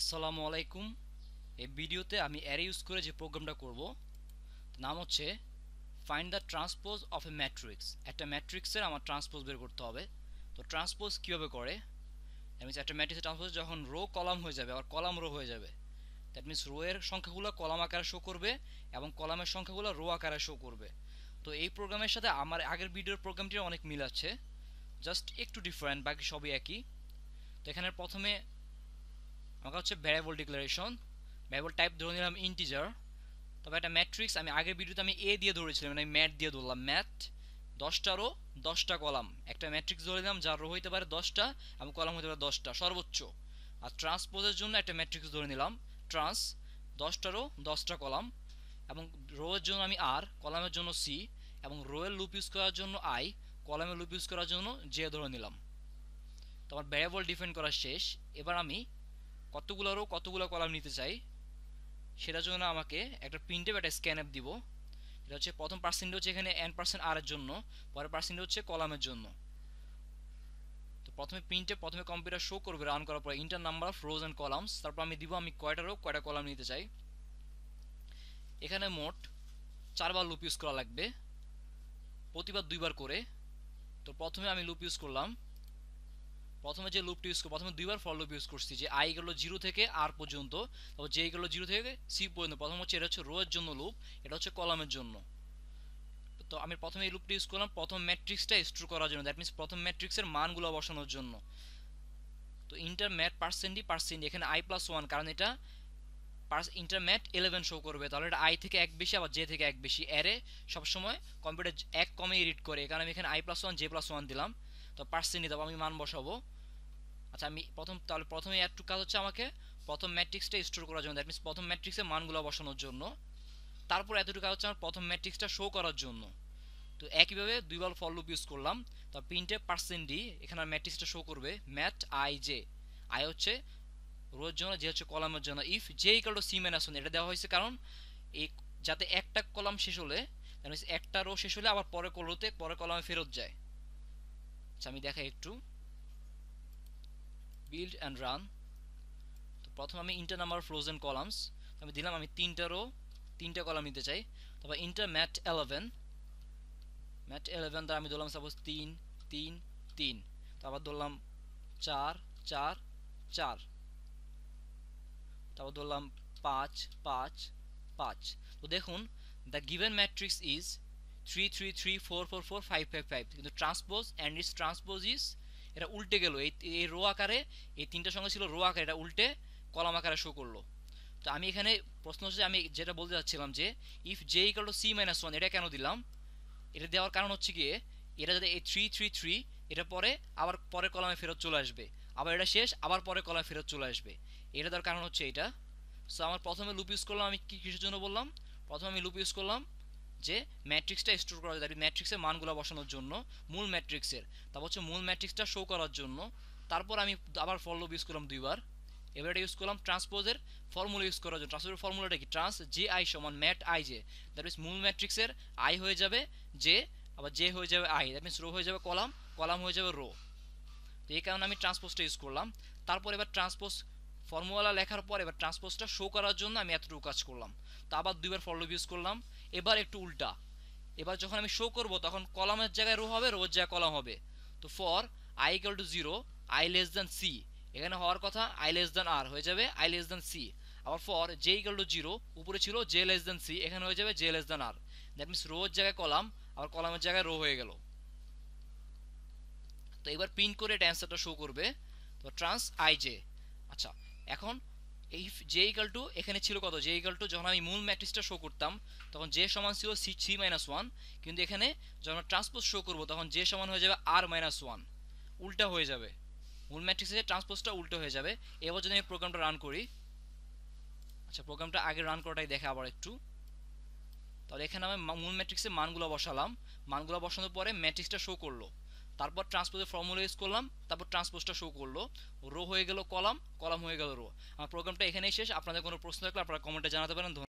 আসসালামু আলাইকুম এই ভিডিওতে আমি অ্যারে ইউজ করে যে প্রোগ্রামটা করব নাম হচ্ছে find the transpose of a matrix একটা ম্যাট্রিক্সের আমার ট্রান্সপোজ বের করতে হবে তো ট্রান্সপোজ কীভাবে করে দ্যাট মিনস একটা ম্যাট্রিক্সের ট্রান্সপোজ যখন রো কলাম হয়ে যাবে আবার কলাম রো হয়ে যাবে দ্যাট মিনস রো এর সংখ্যাগুলো কলাম আকারে শো করবে এবং কলামের সংখ্যাগুলো রো আকারে শো করবে তো এই প্রোগ্রামের সাথে আমার আগের ভিডিওর প্রোগ্রামটির অনেক মিল আছে জাস্ট একটু ডিফারেন্ট বাকি সবই একই তো এখানে প্রথমে আমাকে হচ্ছে ভ্যারিয়েবল ডিক্লারেশন ভ্যারিয়েবল টাইপ ধরে নিলাম ইন্টিজার তবে একটা ম্যাট্রিক্স আমি আগের ভিডিওতে আমি এ দিয়ে ধরেছিলাম মানে আমি ম্যাট দিয়ে ধরলাম ম্যাথ দশটারও দশটা কলাম একটা ম্যাট্রিক্স ধরে নিলাম যার রো হইতে পারে দশটা এবং কলাম হইতে পারে দশটা সর্বোচ্চ আর ট্রান্সপোজের জন্য একটা ম্যাট্রিক্স ধরে নিলাম ট্রান্স দশটারও দশটা কলাম এবং রোয়ের জন্য আমি আর কলামের জন্য সি এবং রোয়ের লুপ ইউজ করার জন্য আই কলামের লুপ ইউজ করার জন্য জে ধরে নিলাম তো আমার ভ্যারিয়েবল ডিফাইন করা শেষ এবার আমি কতগুলোরও কতগুলো কলাম নিতে চাই সেটার জন্য আমাকে একটা প্রিন্টে একটা স্ক্যান অ্যাপ দিব এটা হচ্ছে প্রথম পার্সেন্ট হচ্ছে এখানে এন পার্সেন্ট আর এর জন্য পরের পার্সেন্ট হচ্ছে কলামের জন্য তো প্রথমে প্রিন্টে প্রথমে কম্পিউটার শো করবে রান করার পর enter number of rows and columns তারপর আমি দিব আমি কয়টারও কয়টা কলাম নিতে চাই এখানে মোট চারবার লুপ ইউজ করা লাগবে প্রতিবার দুইবার করে তো প্রথমে আমি লুপ ইউজ করলাম প্রথমে যে লুপটি ইউজ করি প্রথমে দুইবার ফর লুপ ইউজ করছি যে আই গেলো জিরো থেকে আর পর্যন্ত তারপর যে গেলো জিরো থেকে সি পর্যন্ত প্রথম হচ্ছে এটা হচ্ছে রোয়ের জন্য লুপ এটা হচ্ছে কলামের জন্য তো আমি প্রথমে এই লুপটি ইউজ করলাম প্রথম ম্যাট্রিক্সটা স্টোর করার জন্য দ্যাট মিনস প্রথম ম্যাট্রিক্সের মানগুলো বসানোর জন্য তো ইন্টারম্যাট পার্সেন্টই পার্সেন্ট এখানে আই প্লাস ওয়ান কারণ এটা পার্স ইন্টারম্যাট ইলেভেন শো করবে তাহলে এটা আই থেকে এক বেশি আবার জে থেকে এক বেশি অ্যারে সবসময় কম্পিউটার এক কমেই রিড করে কারণ আমি এখানে i plus one j plus one দিলাম তো পার্সেন্ট নিতে আমি মান বসাবো আচ্ছা আমি প্রথম তাহলে প্রথমে একটু কাজ হচ্ছে আমাকে প্রথম ম্যাট্রিক্সটা স্টোর করার জন্য দ্যাট মিনস প্রথম ম্যাট্রিক্সে মানগুলো বসানোর জন্য তারপর এতটুকু কাজ হচ্ছে আমার প্রথম ম্যাট্রিক্সটা শো করার জন্য তো একইভাবে দুইবার ফল লুপ ইউজ করলাম তো প্রিন্টে পার্সেন্ট ডি এখানে ম্যাট্রিক্সটা শো করবে ম্যাট আই জে আই হচ্ছে রোজ জন্য যে হচ্ছে কলামের জন্য if j equal to c minus one এটা দেওয়া হয়েছে কারণ এই যাতে একটা কলাম শেষ হলে একটা রো শেষ হলে আবার পরে কলোতে পরে কলামে ফেরত যায় আচ্ছা আমি দেখাই একটু বিল্ড অ্যান্ড রান তো প্রথম আমি enter number of rows and columns আমি দিলাম আমি তিনটারও তিনটা কলাম নিতে চাই তারপর enter mat eleven mat eleven দ্বারা আমি ধরলাম সাপোজ তিন তিন তিন তারপর ধরলাম চার চার চার তারপর ধরলাম পাঁচ পাঁচ পাঁচ তো দেখুন the given matrix is three three three four four four five five five কিন্তু transpose and is transpose is এটা উল্টে গেল এই এই রো আকারে এই তিনটা সঙ্গে ছিল রো আকারে এটা উল্টে কলম আকারে শো করলো তো আমি এখানে প্রশ্ন হচ্ছে আমি যেটা বলতে চাচ্ছিলাম যে if j equal to c minus one এটা কেন দিলাম এটা দেওয়ার কারণ হচ্ছে গিয়ে এটা যাতে এই থ্রি থ্রি থ্রি এটা পরে আবার পরে কলমে ফেরত চলে আসবে আবার এটা শেষ আবার পরে কলামে ফেরত চলে আসবে এটা দেওয়ার কারণ হচ্ছে এটা সো আমার প্রথমে লুপ ইউজ করলাম আমি কি কিসের জন্য বললাম প্রথমে আমি লুপ ইউজ করলাম যে ম্যাট্রিক্সটা স্টোর করা যায় মানে ম্যাট্রিক্সের মানগুলো বসানোর জন্য মূল ম্যাট্রিক্সের তারপর হচ্ছে মূল ম্যাট্রিক্সটা শো করার জন্য তারপর আমি আবার ফল লোভ ইউজ করলাম দুইবার এবার এটা ইউজ করলাম ট্রান্সপোজের ফর্মুলা ইউজ করার জন্য ট্রান্সপোজের ফর্মুলাটা কি ট্রান্স জে আই সমান mat i j that means মূল ম্যাট্রিক্সের আই হয়ে যাবে জে আবার জে হয়ে যাবে আই দ্যাট মিনস রো হয়ে যাবে কলাম কলাম হয়ে যাবে রো তো এই কারণে আমি ট্রান্সপোজটা ইউজ করলাম তারপর এবার ট্রান্সপোজ ফর্মুলা লেখার পর এবার ট্রান্সপোজটা শো করার জন্য আমি এতটুকু কাজ করলাম তা আবার দুইবার ফর লুপ ইউজ করলাম এবার একটু উল্টা এবার যখন আমি শো করব তখন কলামের জায়গায় রো হবে রোর জায়গায় কলাম হবে তো for i equal to zero i less than c এখানে হওয়ার কথা আই লেস দ্যান আর হয়ে যাবে আই লেস দ্যান সি আবার for j equal to zero উপরে ছিল জে লেস দ্যান সি এখানে হয়ে যাবে j less than r that means রোর জায়গায় কলাম আবার কলামের জায়গায় রো হয়ে গেল তো এবার প্রিন্ট করে এটা অ্যান্সারটা শো করবে তো ট্রান্স আই জে আচ্ছা এখন এই জে ইকাল টু এখানে ছিল কত জে ইকাল টু যখন আমি মূল ম্যাট্রিক্সটা শো করতাম তখন জে সমান ছিল সি থ্রি মাইনাস ওয়ান কিন্তু এখানে যখন ট্রান্সপোজ শো করবো তখন জে সমান হয়ে যাবে আর মাইনাস ওয়ান উল্টা হয়ে যাবে মূল ম্যাট্রিক্সের ট্রান্সপোজটা উল্টো হয়ে যাবে এবার যদি আমি প্রোগ্রামটা রান করি আচ্ছা প্রোগ্রামটা আগে রান করাটাই দেখে আবার একটু তাহলে এখানে আমি মূল ম্যাট্রিক্সের মানগুলো বসালাম মানগুলো বসানোর পরে ম্যাট্রিক্সটা শো করলো তারপর ট্রান্সপোজের ফর্মুলা ইউজ করলাম তারপর ট্রান্সপোজটা শো করলো রো হয়ে গেল কলাম কলাম হয়ে গেল রো আমার প্রোগ্রামটা এখানেই শেষ আপনাদের কোনো প্রশ্ন থাকলে আপনারা কমেন্টে জানাতে পারেন